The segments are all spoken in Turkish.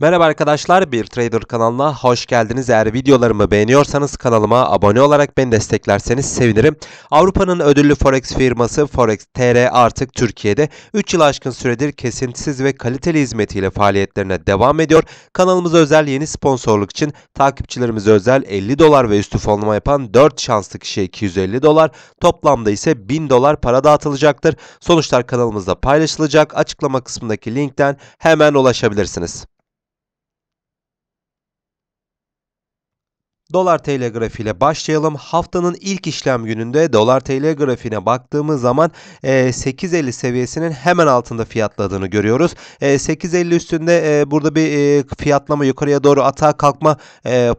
Merhaba arkadaşlar, Bir Trader kanalına hoş geldiniz. Eğer videolarımı beğeniyorsanız kanalıma abone olarak beni desteklerseniz sevinirim. Avrupa'nın ödüllü Forex firması Forex TR artık Türkiye'de 3 yıl aşkın süredir kesintisiz ve kaliteli hizmetiyle faaliyetlerine devam ediyor. Kanalımıza özel yeni sponsorluk için takipçilerimize özel 50 dolar ve üstü fonlama yapan 4 şanslı kişiye 250 dolar, toplamda ise 1000 dolar para dağıtılacaktır. Sonuçlar kanalımızda paylaşılacak. Açıklama kısmındaki linkten hemen ulaşabilirsiniz. Dolar TL grafiğiyle başlayalım. Haftanın ilk işlem gününde dolar TL grafiğine baktığımız zaman 8.50 e, seviyesinin hemen altında fiyatladığını görüyoruz. 8.50 e, üstünde e, burada bir fiyatlama yukarıya doğru atağa kalkma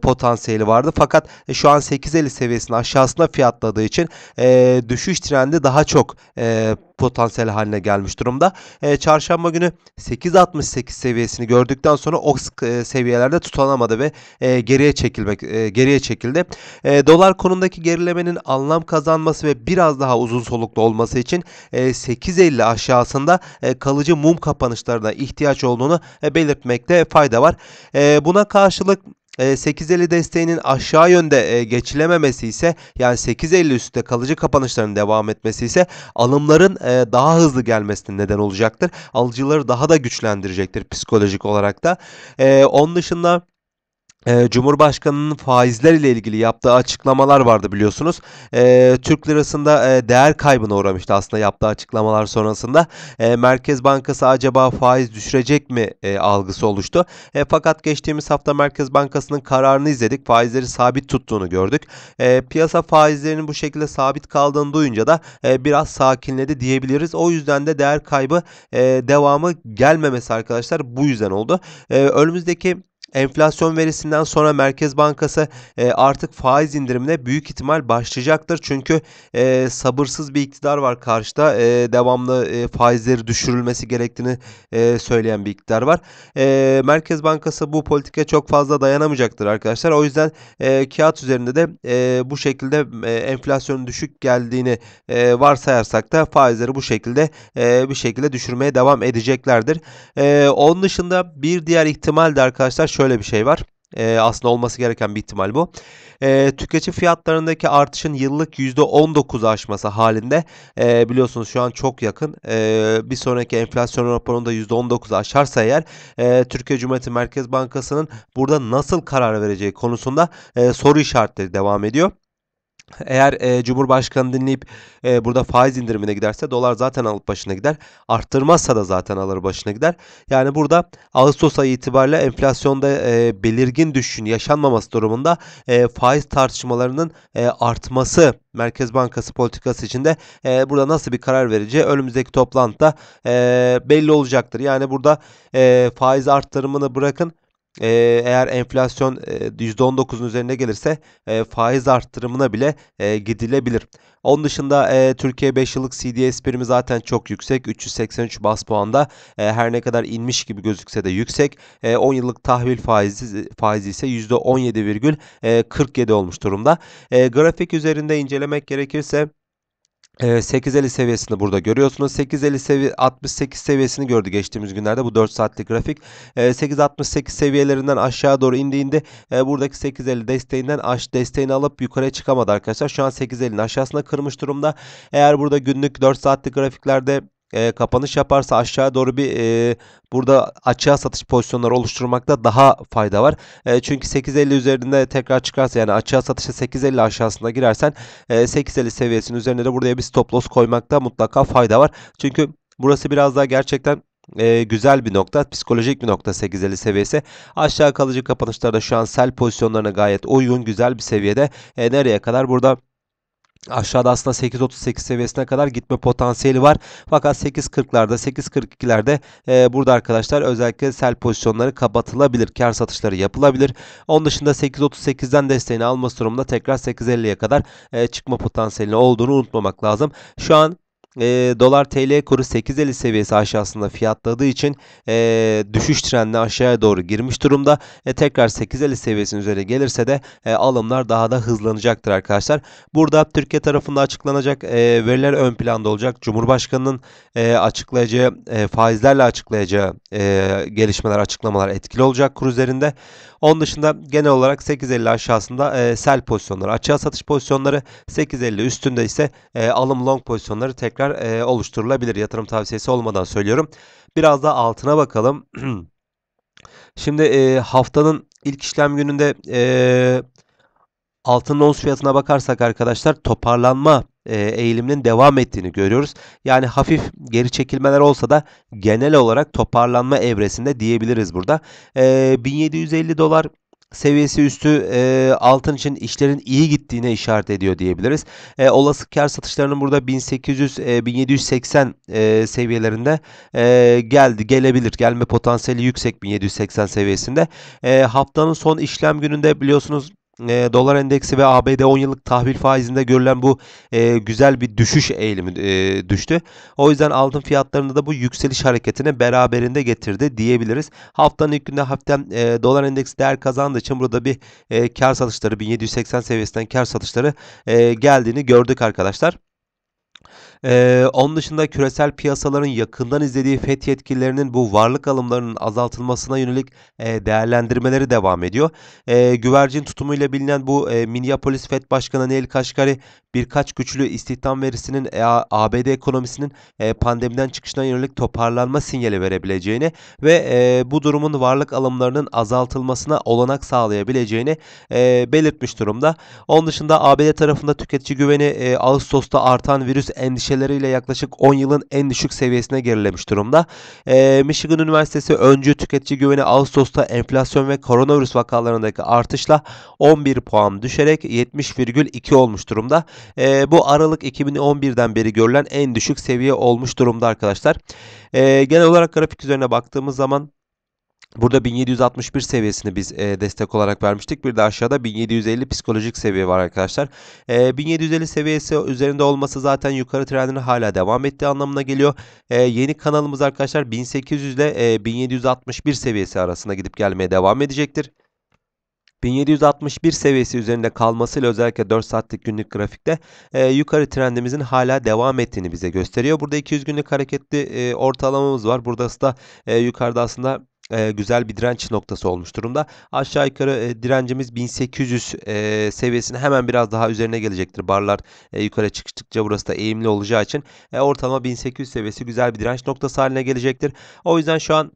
potansiyeli vardı. Fakat şu an 8.50 seviyesinin aşağısına fiyatladığı için düşüş trendi daha çok potansiyel haline gelmiş durumda. E, çarşamba günü 8.68 seviyesini gördükten sonra o e, seviyelerde tutanamadı ve e, geriye çekilmek e, geriye çekildi. E, dolar konumdaki gerilemenin anlam kazanması ve biraz daha uzun soluklu olması için e, 8.50 aşağısında e, kalıcı mum kapanışlarına ihtiyaç olduğunu e, belirtmekte fayda var. E, buna karşılık 8.50 ee, desteğinin aşağı yönde e, geçilememesi ise yani 8.50 üstte kalıcı kapanışların devam etmesi ise alımların e, daha hızlı gelmesine neden olacaktır. Alıcıları daha da güçlendirecektir psikolojik olarak da. Ee, onun dışında ee, Cumhurbaşkanı'nın faizler ile ilgili yaptığı açıklamalar vardı biliyorsunuz. E, Türk lirasında e, değer kaybına uğramıştı aslında yaptığı açıklamalar sonrasında. E, Merkez Bankası acaba faiz düşürecek mi e, algısı oluştu. E, fakat geçtiğimiz hafta Merkez Bankası'nın kararını izledik. Faizleri sabit tuttuğunu gördük. E, piyasa faizlerinin bu şekilde sabit kaldığını duyunca da e, biraz sakinledi diyebiliriz. O yüzden de değer kaybı e, devamı gelmemesi arkadaşlar bu yüzden oldu. E, önümüzdeki Enflasyon verisinden sonra Merkez Bankası e, artık faiz indirimine büyük ihtimal başlayacaktır. Çünkü e, sabırsız bir iktidar var karşıda. E, devamlı faizleri düşürülmesi gerektiğini söyleyen bir iktidar var. Merkez Bankası bu politikaya çok fazla dayanamayacaktır arkadaşlar. O yüzden e, kağıt üzerinde de bu şekilde enflasyonun düşük geldiğini varsayarsak da faizleri bu şekilde bir şekilde düşürmeye devam edeceklerdir. onun dışında bir diğer ihtimal de arkadaşlar şöyle bir şey var. E, aslında olması gereken bir ihtimal bu. E, tüketici fiyatlarındaki artışın yıllık %19 aşması halinde e, biliyorsunuz şu an çok yakın. E, bir sonraki enflasyon raporunda %19 aşarsa eğer e, Türkiye Cumhuriyeti Merkez Bankası'nın burada nasıl karar vereceği konusunda e, soru işaretleri devam ediyor. Eğer e, Cumhurbaşkanı dinleyip e, burada faiz indirimine giderse dolar zaten alıp başına gider. Arttırmazsa da zaten alır başına gider. Yani burada Ağustos ayı itibariyle enflasyonda e, belirgin düşüşün yaşanmaması durumunda e, faiz tartışmalarının e, artması Merkez Bankası politikası içinde e, burada nasıl bir karar vereceği önümüzdeki toplantıda e, belli olacaktır. Yani burada e, faiz arttırımını bırakın ee, eğer enflasyon e, %19'un üzerine gelirse e, faiz arttırımına bile e, gidilebilir. Onun dışında e, Türkiye 5 yıllık CDS primi zaten çok yüksek. 383 bas puanda e, her ne kadar inmiş gibi gözükse de yüksek. E, 10 yıllık tahvil faizi, faizi ise %17,47 e, olmuş durumda. E, grafik üzerinde incelemek gerekirse 850 ee, seviyesini burada görüyorsunuz. 850 sevi 68 seviyesini gördü geçtiğimiz günlerde bu 4 saatlik grafik. 868 ee, seviyelerinden aşağı doğru indiğinde e, buradaki 850 desteğinden aş desteğini alıp yukarıya çıkamadı arkadaşlar. Şu an 850'nin aşağısına kırmış durumda. Eğer burada günlük 4 saatlik grafiklerde e, kapanış yaparsa aşağı doğru bir e, burada açığa satış pozisyonları oluşturmakta daha fayda var. E, çünkü 8.50 üzerinde tekrar çıkarsa yani açığa satışa 8.50 aşağısında girersen e, 8.50 seviyesinin üzerinde de buraya bir stop loss koymakta mutlaka fayda var. Çünkü burası biraz daha gerçekten e, güzel bir nokta. Psikolojik bir nokta 850 seviyesi. Aşağı kalıcı kapanışlarda şu an sel pozisyonlarına gayet uygun güzel bir seviyede. E, nereye kadar burada Aşağıda aslında 8.38 seviyesine kadar gitme potansiyeli var. Fakat 8.40'larda 8.42'lerde e, burada arkadaşlar özellikle sel pozisyonları kapatılabilir. Kar satışları yapılabilir. Onun dışında 8.38'den desteğini alması durumunda tekrar 8.50'ye kadar e, çıkma potansiyelini olduğunu unutmamak lazım. Şu an e, dolar TL kuru 8.50 seviyesi aşağısında fiyatladığı için e, düşüş trendine aşağıya doğru girmiş durumda. E, tekrar 8.50 seviyesinin üzerine gelirse de e, alımlar daha da hızlanacaktır arkadaşlar. Burada Türkiye tarafında açıklanacak e, veriler ön planda olacak. Cumhurbaşkanının e, açıklayacağı e, faizlerle açıklayacağı e, gelişmeler açıklamalar etkili olacak kur üzerinde. Onun dışında genel olarak 8.50 aşağısında e, sell pozisyonları açığa satış pozisyonları 8.50 üstünde ise e, alım long pozisyonları tekrar tekrar e, oluşturulabilir. Yatırım tavsiyesi olmadan söylüyorum. Biraz da altına bakalım. Şimdi e, haftanın ilk işlem gününde e, altın ons fiyatına bakarsak arkadaşlar toparlanma e, eğiliminin devam ettiğini görüyoruz. Yani hafif geri çekilmeler olsa da genel olarak toparlanma evresinde diyebiliriz burada. E, 1750 dolar seviyesi üstü e, altın için işlerin iyi gittiğine işaret ediyor diyebiliriz. E, olası kar satışlarının burada 1800-1780 e, e, seviyelerinde e, geldi, gelebilir. Gelme potansiyeli yüksek 1780 seviyesinde. E, haftanın son işlem gününde biliyorsunuz e, dolar endeksi ve ABD 10 yıllık tahvil faizinde görülen bu e, güzel bir düşüş eğilimi e, düştü. O yüzden altın fiyatlarında da bu yükseliş hareketini beraberinde getirdi diyebiliriz. Haftanın ilk günde hafiften e, dolar endeksi değer kazandığı için burada bir e, kar satışları 1780 seviyesinden kar satışları e, geldiğini gördük arkadaşlar. Ee, onun dışında küresel piyasaların yakından izlediği FED yetkililerinin bu varlık alımlarının azaltılmasına yönelik e, değerlendirmeleri devam ediyor. E, güvercin tutumuyla bilinen bu e, Minneapolis FED Başkanı Neil Kaşkari birkaç güçlü istihdam verisinin e, ABD ekonomisinin e, pandemiden çıkışına yönelik toparlanma sinyali verebileceğini ve e, bu durumun varlık alımlarının azaltılmasına olanak sağlayabileceğini e, belirtmiş durumda. Onun dışında ABD tarafında tüketici güveni e, Ağustos'ta artan virüs endişesi endişeleriyle yaklaşık 10 yılın en düşük seviyesine gerilemiş durumda. E, Michigan Üniversitesi öncü tüketici güveni Ağustos'ta enflasyon ve koronavirüs vakalarındaki artışla 11 puan düşerek 70,2 olmuş durumda. E, bu Aralık 2011'den beri görülen en düşük seviye olmuş durumda arkadaşlar. E, genel olarak grafik üzerine baktığımız zaman Burada 1761 seviyesini biz e, destek olarak vermiştik. Bir de aşağıda 1750 psikolojik seviye var arkadaşlar. E, 1750 seviyesi üzerinde olması zaten yukarı trendin hala devam ettiği anlamına geliyor. E, yeni kanalımız arkadaşlar 1800 ile e, 1761 seviyesi arasında gidip gelmeye devam edecektir. 1761 seviyesi üzerinde kalmasıyla özellikle 4 saatlik günlük grafikte e, yukarı trendimizin hala devam ettiğini bize gösteriyor. Burada 200 günlük hareketli e, ortalamamız var. Burası da e, yukarıda aslında e, güzel bir direnç noktası olmuş durumda. Aşağı yukarı e, direncimiz 1800 e, seviyesine hemen biraz daha üzerine gelecektir. Barlar e, yukarı çıktıkça burası da eğimli olacağı için ortalama 1800 seviyesi güzel bir direnç noktası haline gelecektir. O yüzden şu an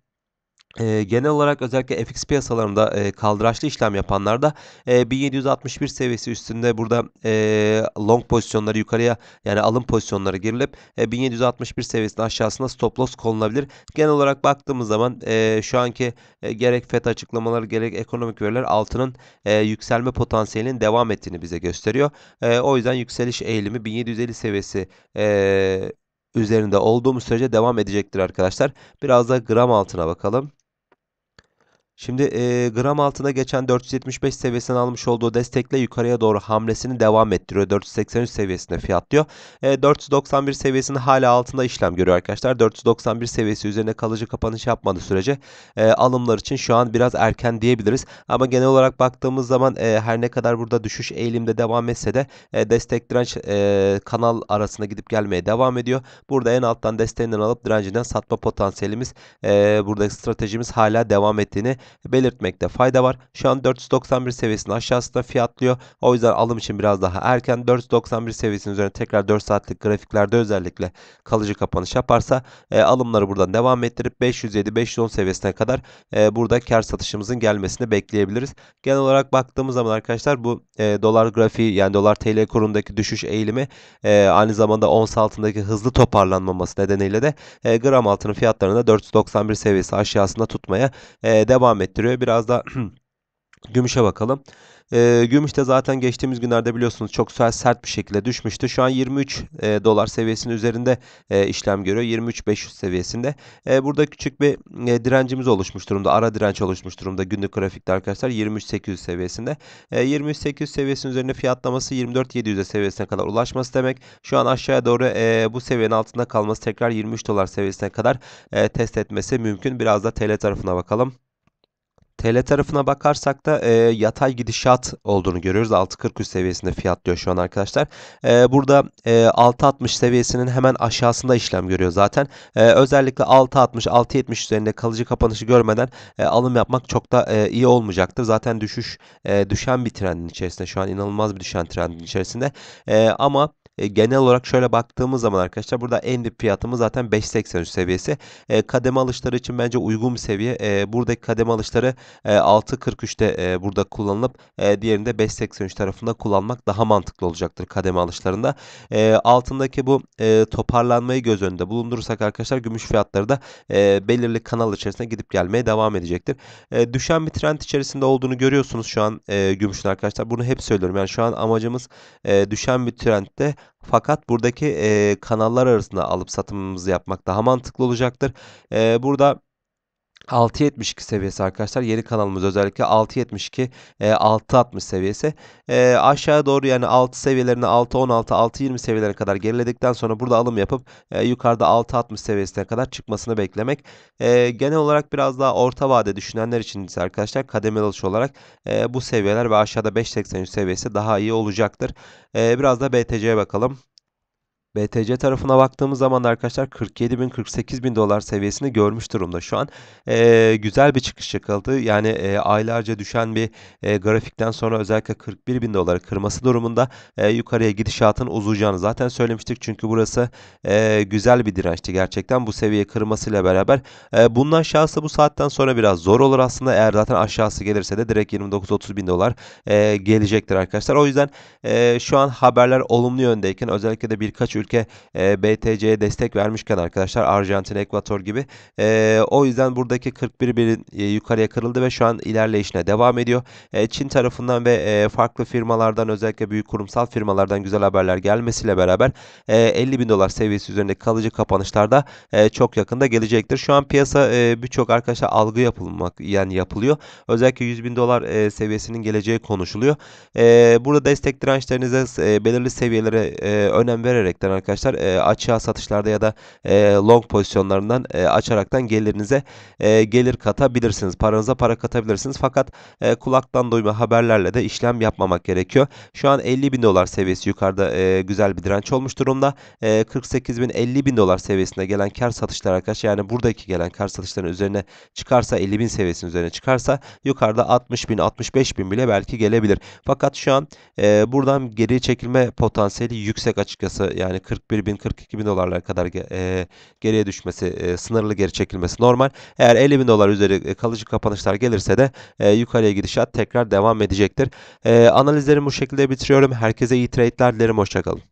e, genel olarak özellikle FX piyasalarında e, kaldıraçlı işlem yapanlarda e, 1761 seviyesi üstünde burada e, long pozisyonları yukarıya yani alım pozisyonları girilip e, 1761 seviyesinin aşağısına stop loss konulabilir. Genel olarak baktığımız zaman e, şu anki e, gerek FED açıklamaları gerek ekonomik veriler altının e, yükselme potansiyelinin devam ettiğini bize gösteriyor. E, o yüzden yükseliş eğilimi 1750 seviyesi e, üzerinde olduğumuz sürece devam edecektir arkadaşlar. Biraz da gram altına bakalım. Şimdi e, gram altına geçen 475 seviyesini almış olduğu destekle yukarıya doğru hamlesini devam ettiriyor. 483 seviyesinde fiyatlıyor. E, 491 seviyesini hala altında işlem görüyor arkadaşlar. 491 seviyesi üzerine kalıcı kapanış yapmadığı sürece e, alımlar için şu an biraz erken diyebiliriz. Ama genel olarak baktığımız zaman e, her ne kadar burada düşüş eğilimde devam etse de e, destek direnç e, kanal arasında gidip gelmeye devam ediyor. Burada en alttan desteğinden alıp direncinden satma potansiyelimiz e, buradaki stratejimiz hala devam ettiğini belirtmekte fayda var. Şu an 491 seviyesinin aşağısında fiyatlıyor. O yüzden alım için biraz daha erken 491 seviyesinin üzerine tekrar 4 saatlik grafiklerde özellikle kalıcı kapanış yaparsa e, alımları buradan devam ettirip 507-510 seviyesine kadar e, burada kar satışımızın gelmesini bekleyebiliriz. Genel olarak baktığımız zaman arkadaşlar bu e, dolar grafiği yani dolar TL kurundaki düşüş eğilimi e, aynı zamanda ons altındaki hızlı toparlanmaması nedeniyle de e, gram altının fiyatlarını da 491 seviyesi aşağısında tutmaya e, devam ettiriyor. Biraz da Gümüşe bakalım. E, gümüş de zaten geçtiğimiz günlerde biliyorsunuz çok sert bir şekilde düşmüştü. Şu an 23 e, dolar seviyesinin üzerinde e, işlem görüyor. 23.500 seviyesinde. E, burada küçük bir e, direncimiz oluşmuş durumda. Ara direnç oluşmuş durumda günlük grafikte arkadaşlar. 23.800 seviyesinde. E, 23.800 seviyesinin üzerine fiyatlaması 24.700 seviyesine kadar ulaşması demek. Şu an aşağıya doğru e, bu seviyenin altında kalması tekrar 23 dolar seviyesine kadar e, test etmesi mümkün. Biraz da TL tarafına bakalım. TL tarafına bakarsak da e, yatay gidişat olduğunu görüyoruz. 6.43 seviyesinde fiyatlıyor şu an arkadaşlar. E, burada e, 6.60 seviyesinin hemen aşağısında işlem görüyor zaten. E, özellikle 6.60 6.70 üzerinde kalıcı kapanışı görmeden e, alım yapmak çok da e, iyi olmayacaktır. Zaten düşüş e, düşen bir trendin içerisinde şu an inanılmaz bir düşen trendin içerisinde. E, ama e, genel olarak şöyle baktığımız zaman arkadaşlar burada en dip fiyatımız zaten 5.83 seviyesi. E, kademe alışları için bence uygun bir seviye. E, buradaki kademe alışları e, 6.43'te e, burada kullanılıp e, diğerinde 5.83 tarafında kullanmak daha mantıklı olacaktır kademe alışlarında. E, altındaki bu e, toparlanmayı göz önünde bulundurursak arkadaşlar gümüş fiyatları da e, belirli kanal içerisinde gidip gelmeye devam edecektir. E, düşen bir trend içerisinde olduğunu görüyorsunuz şu an e, gümüşün arkadaşlar. Bunu hep söylüyorum. Yani şu an amacımız e, düşen bir trendde fakat buradaki e, kanallar arasında alıp satımımızı yapmak daha mantıklı olacaktır. E, burada 6.72 seviyesi arkadaşlar. Yeni kanalımız özellikle 6.72 e, 6.60 seviyesi. E, aşağı doğru yani 6 seviyelerine 6.16 6.20 seviyelerine kadar geriledikten sonra burada alım yapıp e, yukarıda 6.60 seviyesine kadar çıkmasını beklemek. E, genel olarak biraz daha orta vade düşünenler için ise arkadaşlar kademeli alış olarak e, bu seviyeler ve aşağıda 5.83 seviyesi daha iyi olacaktır. E, biraz da BTC'ye bakalım. BTC tarafına baktığımız zaman arkadaşlar 47 bin 48 bin dolar seviyesini görmüş durumda şu an. E, güzel bir çıkış yakaladı. Yani e, aylarca düşen bir e, grafikten sonra özellikle 41 bin doları kırması durumunda e, yukarıya gidişatın uzayacağını zaten söylemiştik. Çünkü burası e, güzel bir dirençti gerçekten bu seviye kırmasıyla beraber. E, bunun aşağısı bu saatten sonra biraz zor olur aslında. Eğer zaten aşağısı gelirse de direkt 29-30 bin dolar e, gelecektir arkadaşlar. O yüzden e, şu an haberler olumlu yöndeyken özellikle de birkaç ülke e, BTC'ye destek vermişken arkadaşlar Arjantin, Ekvator gibi. E, o yüzden buradaki 41 birin e, yukarıya kırıldı ve şu an ilerleyişine devam ediyor. E, Çin tarafından ve e, farklı firmalardan özellikle büyük kurumsal firmalardan güzel haberler gelmesiyle beraber e, 50 bin dolar seviyesi üzerinde kalıcı kapanışlarda e, çok yakında gelecektir. Şu an piyasa e, birçok arkadaşa algı yapılmak yani yapılıyor. Özellikle 100 bin dolar e, seviyesinin geleceği konuşuluyor. E, burada destek dirençlerinize e, belirli seviyelere e, önem vererekten yüzden arkadaşlar e, ee, açığa satışlarda ya da e, long pozisyonlarından e, açaraktan gelirinize e, gelir katabilirsiniz. Paranıza para katabilirsiniz. Fakat e, kulaktan duyma haberlerle de işlem yapmamak gerekiyor. Şu an 50 bin dolar seviyesi yukarıda e, güzel bir direnç olmuş durumda. E, 48 bin 50 bin dolar seviyesinde gelen kar satışlar arkadaşlar yani buradaki gelen kar satışların üzerine çıkarsa 50 bin seviyesinin üzerine çıkarsa yukarıda 60 bin 65 bin bile belki gelebilir. Fakat şu an e, buradan geri çekilme potansiyeli yüksek açıkçası yani 41 bin 42 bin dolarlara kadar e, geriye düşmesi e, sınırlı geri çekilmesi normal. Eğer 50 bin dolar üzeri e, kalıcı kapanışlar gelirse de e, yukarıya gidişat tekrar devam edecektir. E, analizlerimi bu şekilde bitiriyorum. Herkese iyi trade'ler dilerim. Hoşçakalın.